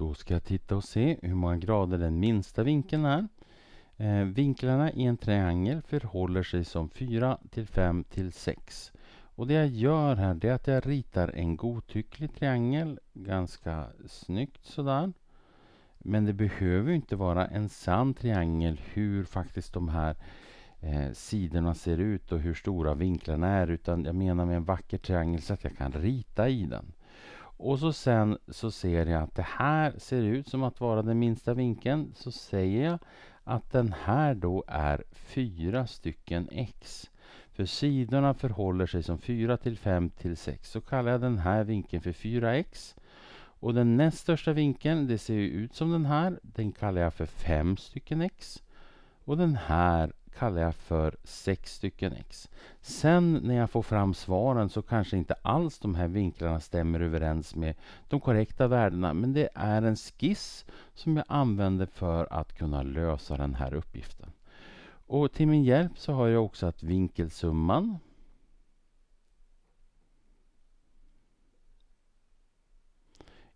Då ska jag titta och se hur många grader den minsta vinkeln är. Eh, vinklarna i en triangel förhåller sig som 4 till 5 till 6. Och det jag gör här är att jag ritar en godtycklig triangel ganska snyggt sådär. Men det behöver inte vara en sann triangel hur faktiskt de här eh, sidorna ser ut och hur stora vinklarna är utan jag menar med en vacker triangel så att jag kan rita i den. Och så sen så ser jag att det här ser ut som att vara den minsta vinkeln. Så säger jag att den här då är fyra stycken x. För sidorna förhåller sig som 4 till 5 till 6. Så kallar jag den här vinkeln för 4x. Och den näst största vinkeln, det ser ju ut som den här. Den kallar jag för 5 stycken x. Och den här kallar jag för 6 stycken x. Sen när jag får fram svaren så kanske inte alls de här vinklarna stämmer överens med de korrekta värdena. Men det är en skiss som jag använder för att kunna lösa den här uppgiften. Och till min hjälp så har jag också att vinkelsumman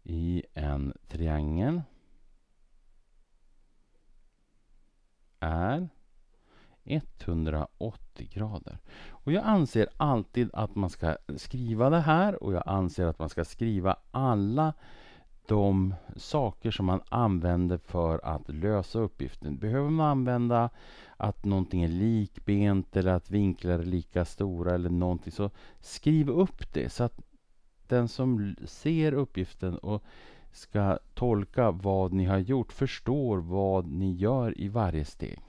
i en triangel är 180 grader. Och jag anser alltid att man ska skriva det här och jag anser att man ska skriva alla de saker som man använder för att lösa uppgiften. Behöver man använda att någonting är likbent eller att vinklar är lika stora eller någonting så skriv upp det så att den som ser uppgiften och ska tolka vad ni har gjort förstår vad ni gör i varje steg.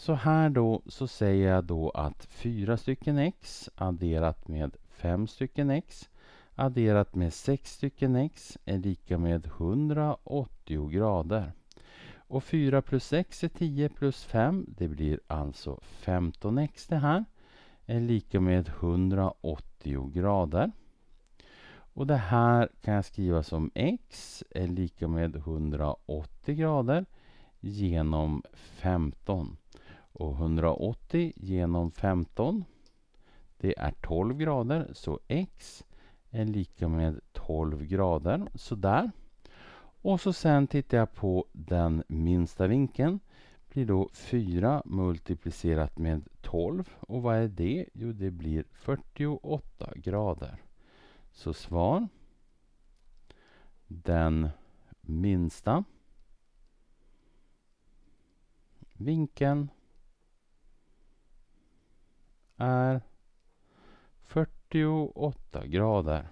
Så här då så säger jag då att 4 stycken x adderat med 5 stycken x adderat med 6 stycken x är lika med 180 grader. Och 4 plus 6 är 10 plus 5, det blir alltså 15x det här, är lika med 180 grader. Och det här kan jag skriva som x är lika med 180 grader genom 15. Och 180 genom 15 det är 12 grader så x är lika med 12 grader sådär. Och så sen tittar jag på den minsta vinkeln blir då 4 multiplicerat med 12 och vad är det? Jo det blir 48 grader. Så svar den minsta vinkeln är 48 grader.